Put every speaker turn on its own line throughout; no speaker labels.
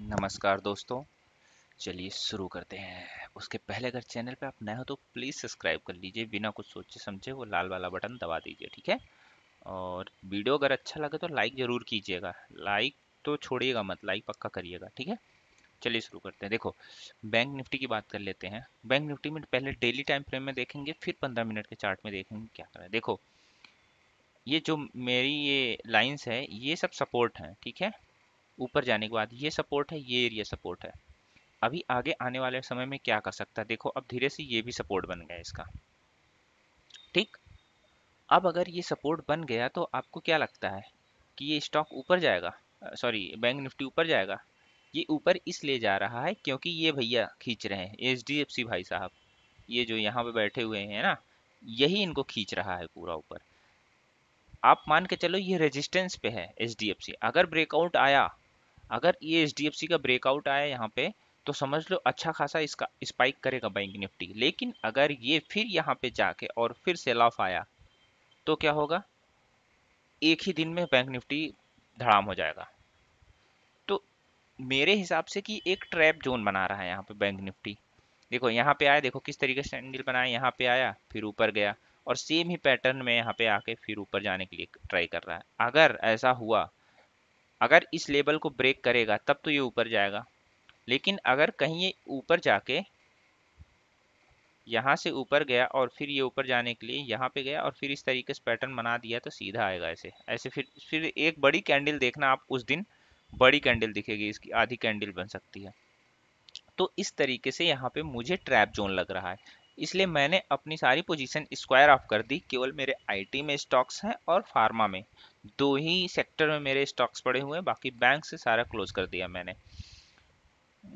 नमस्कार दोस्तों चलिए शुरू करते हैं उसके पहले अगर चैनल पे आप नए हो तो प्लीज़ सब्सक्राइब कर लीजिए बिना कुछ सोचे समझे वो लाल वाला बटन दबा दीजिए ठीक है और वीडियो अगर अच्छा लगे तो लाइक ज़रूर कीजिएगा लाइक तो छोड़िएगा मत लाइक पक्का करिएगा ठीक है चलिए शुरू करते हैं देखो बैंक निफ्टी की बात कर लेते हैं बैंक निफ्टी में पहले डेली टाइम फ्रेम में देखेंगे फिर पंद्रह मिनट के चार्ट में देखेंगे क्या करें देखो ये जो मेरी ये लाइंस है ये सब सपोर्ट हैं ठीक है ऊपर जाने के बाद ये सपोर्ट है ये एरिया सपोर्ट है अभी आगे आने वाले समय में क्या कर सकता है देखो अब धीरे से ये भी सपोर्ट बन गया इसका ठीक अब अगर ये सपोर्ट बन गया तो आपको क्या लगता है कि ये स्टॉक ऊपर जाएगा सॉरी बैंक निफ्टी ऊपर जाएगा ये ऊपर इसलिए जा रहा है क्योंकि ये भैया खींच रहे हैं एच भाई साहब ये जो यहाँ पे बैठे हुए हैं ना यही इनको खींच रहा है पूरा ऊपर आप मान के चलो ये रेजिस्टेंस पे है एच अगर ब्रेकआउट आया अगर ये एच का ब्रेकआउट आया यहाँ पे तो समझ लो अच्छा खासा इसका स्पाइक करेगा बैंक निफ्टी लेकिन अगर ये फिर यहाँ पे जाके और फिर सेल ऑफ आया तो क्या होगा एक ही दिन में बैंक निफ्टी धड़ाम हो जाएगा तो मेरे हिसाब से कि एक ट्रैप जोन बना रहा है यहाँ पे बैंक निफ्टी देखो यहाँ पे आया देखो किस तरीके से सैंडल बनाया यहाँ पे आया फिर ऊपर गया और सेम ही पैटर्न में यहाँ पे आके फिर ऊपर जाने के लिए ट्राई कर रहा है अगर ऐसा हुआ अगर इस लेवल को ब्रेक करेगा तब तो ये ऊपर जाएगा लेकिन अगर कहीं ये ऊपर जाके यहाँ से ऊपर गया और फिर ये ऊपर जाने के लिए यहाँ पे गया और फिर इस तरीके से पैटर्न बना दिया तो सीधा आएगा ऐसे ऐसे फिर फिर एक बड़ी कैंडल देखना आप उस दिन बड़ी कैंडल दिखेगी इसकी आधी कैंडल बन सकती है तो इस तरीके से यहाँ पे मुझे ट्रैप जोन लग रहा है इसलिए मैंने अपनी सारी पोजीशन स्क्वायर ऑफ कर दी केवल मेरे आईटी में स्टॉक्स हैं और फार्मा में दो ही सेक्टर में मेरे स्टॉक्स पड़े हुए हैं बाकी बैंक से सारा क्लोज कर दिया मैंने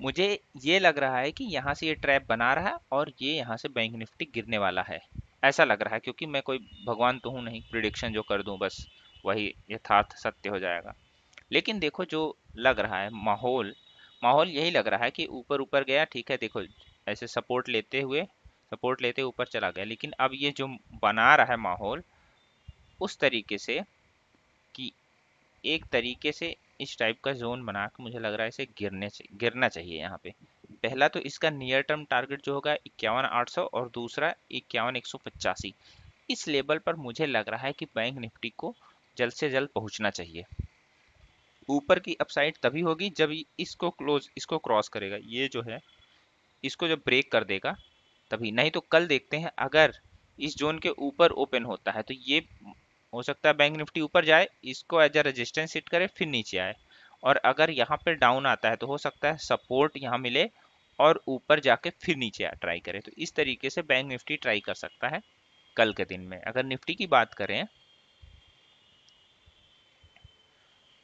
मुझे ये लग रहा है कि यहाँ से ये ट्रैप बना रहा है और ये यहाँ से बैंक निफ्टी गिरने वाला है ऐसा लग रहा है क्योंकि मैं कोई भगवान तो हूँ नहीं प्रिडिक्शन जो कर दूँ बस वही यथार्थ सत्य हो जाएगा लेकिन देखो जो लग रहा है माहौल माहौल यही लग रहा है कि ऊपर ऊपर गया ठीक है देखो ऐसे सपोर्ट लेते हुए सपोर्ट लेते ऊपर चला गया लेकिन अब ये जो बना रहा है माहौल उस तरीके से कि एक तरीके से इस टाइप का जोन बना के मुझे लग रहा है इसे गिरने गिरना चाहिए यहाँ पे पहला तो इसका नियर टर्म टारगेट जो होगा इक्यावन आठ सौ और दूसरा इक्यावन एक सौ पचासी इस लेवल पर मुझे लग रहा है कि बैंक निफ्टी को जल्द से जल्द पहुँचना चाहिए ऊपर की अपसाइड तभी होगी जब इसको क्लोज इसको क्रॉस करेगा ये जो है इसको जब ब्रेक कर देगा तभी नहीं तो कल देखते हैं अगर इस जोन के ऊपर ओपन होता है तो ये हो सकता है बैंक निफ्टी ऊपर जाए इसको एज अ रजिस्टेंस हिट करे फिर नीचे आए और अगर यहाँ पर डाउन आता है तो हो सकता है सपोर्ट यहाँ मिले और ऊपर जाके फिर नीचे ट्राई करें तो इस तरीके से बैंक निफ्टी ट्राई कर सकता है कल के दिन में अगर निफ्टी की बात करें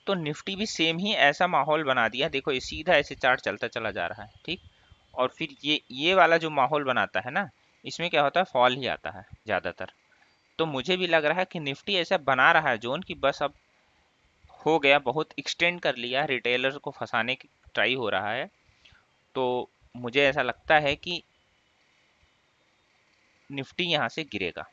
तो निफ्टी भी सेम ही ऐसा माहौल बना दिया देखो ये सीधा ऐसे चार्ट चलता चला जा रहा है ठीक और फिर ये ये वाला जो माहौल बनाता है ना इसमें क्या होता है फॉल ही आता है ज़्यादातर तो मुझे भी लग रहा है कि निफ्टी ऐसा बना रहा है जोन कि बस अब हो गया बहुत एक्सटेंड कर लिया रिटेलर को फंसाने की ट्राई हो रहा है तो मुझे ऐसा लगता है कि निफ्टी यहाँ से गिरेगा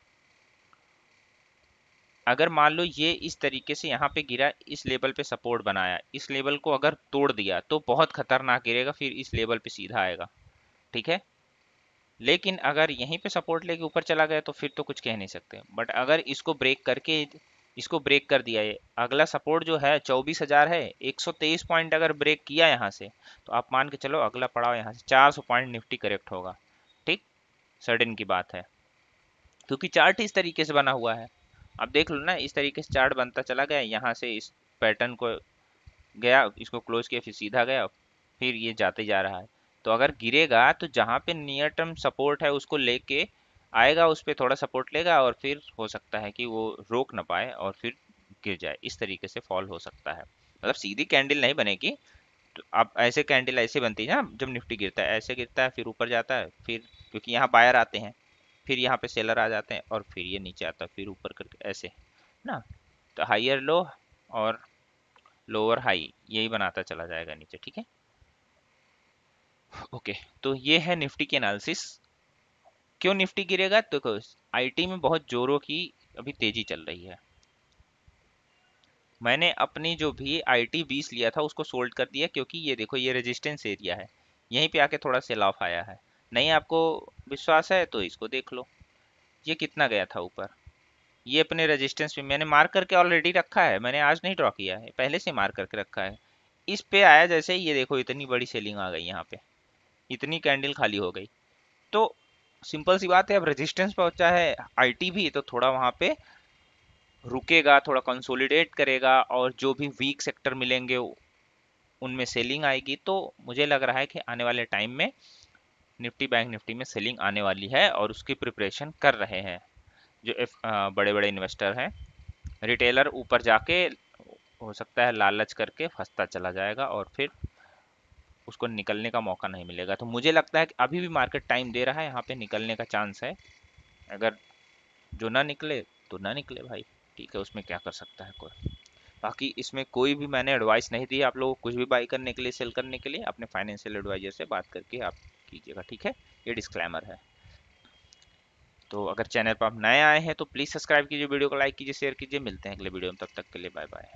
अगर मान लो ये इस तरीके से यहाँ पे गिरा इस लेवल पे सपोर्ट बनाया इस लेवल को अगर तोड़ दिया तो बहुत खतरनाक गिरेगा फिर इस लेवल पे सीधा आएगा ठीक है लेकिन अगर यहीं पे सपोर्ट लेके ऊपर चला गया तो फिर तो कुछ कह नहीं सकते बट अगर इसको ब्रेक करके इसको ब्रेक कर दिया ये अगला सपोर्ट जो है चौबीस हज़ार है एक सौ तेईस पॉइंट अगर ब्रेक किया यहाँ से तो आप मान के चलो अगला पड़ाव यहाँ से चार सौ पॉइंट निफ्टी करेक्ट होगा ठीक सडन की बात है क्योंकि चार्ट इस तरीके से बना हुआ है आप देख लो ना इस तरीके से चार्ट बनता चला गया यहाँ से इस पैटर्न को गया इसको क्लोज किया फिर सीधा गया फिर ये जाते जा रहा है तो अगर गिरेगा तो जहाँ पे नियर टर्म सपोर्ट है उसको लेके आएगा उस पर थोड़ा सपोर्ट लेगा और फिर हो सकता है कि वो रोक ना पाए और फिर गिर जाए इस तरीके से फॉल हो सकता है मतलब सीधी कैंडल नहीं बनेगी तो अब ऐसे कैंडल ऐसे बनती है ना जब निफ्टी गिरता है ऐसे गिरता है फिर ऊपर जाता है फिर क्योंकि यहाँ बायर आते हैं फिर यहाँ पे सेलर आ जाते हैं और फिर ये नीचे आता है फिर ऊपर करके ऐसे ना तो हायर लो और लोअर हाई यही बनाता चला जाएगा नीचे ठीक है ओके तो ये है निफ्टी की एनालिसिस क्यों निफ्टी गिरेगा तो आईटी में बहुत जोरों की अभी तेजी चल रही है मैंने अपनी जो भी आई टी बीस लिया था उसको सोल्ड कर दिया क्योंकि ये देखो ये रेजिस्टेंस एरिया है यहीं पे आके थोड़ा सेल ऑफ आया है नहीं आपको विश्वास है तो इसको देख लो ये कितना गया था ऊपर ये अपने रेजिस्टेंस पे मैंने मार्क करके ऑलरेडी रखा है मैंने आज नहीं ड्रॉ किया है पहले से मार्क करके रखा है इस पे आया जैसे ये देखो इतनी बड़ी सेलिंग आ गई यहाँ पे इतनी कैंडल खाली हो गई तो सिंपल सी बात है अब रेजिस्टेंस पहुंचा है आईटी भी तो थोड़ा वहाँ पे रुकेगा थोड़ा कंसोलिडेट करेगा और जो भी वीक सेक्टर मिलेंगे उनमें सेलिंग आएगी तो मुझे लग रहा है कि आने वाले टाइम में निफ्टी बैंक निफ्टी में सेलिंग आने वाली है और उसकी प्रिपरेशन कर रहे हैं जो इफ, आ, बड़े बड़े इन्वेस्टर हैं रिटेलर ऊपर जाके हो सकता है लालच करके फंसता चला जाएगा और फिर उसको निकलने का मौका नहीं मिलेगा तो मुझे लगता है कि अभी भी मार्केट टाइम दे रहा है यहाँ पे निकलने का चांस है अगर जो ना निकले तो ना निकले भाई ठीक है उसमें क्या कर सकता है कोई बाकी इसमें कोई भी मैंने एडवाइस नहीं दी आप लोग कुछ भी बाई करने के लिए सेल करने के लिए अपने फाइनेंशियल एडवाइजर से बात करके आप कीजिएगा ठीक है ये डिस्क्लेमर है तो अगर चैनल पर आप नए आए हैं तो प्लीज़ सब्सक्राइब कीजिए वीडियो को लाइक कीजिए शेयर कीजिए मिलते हैं अगले वीडियो में तब तक के लिए बाय बाय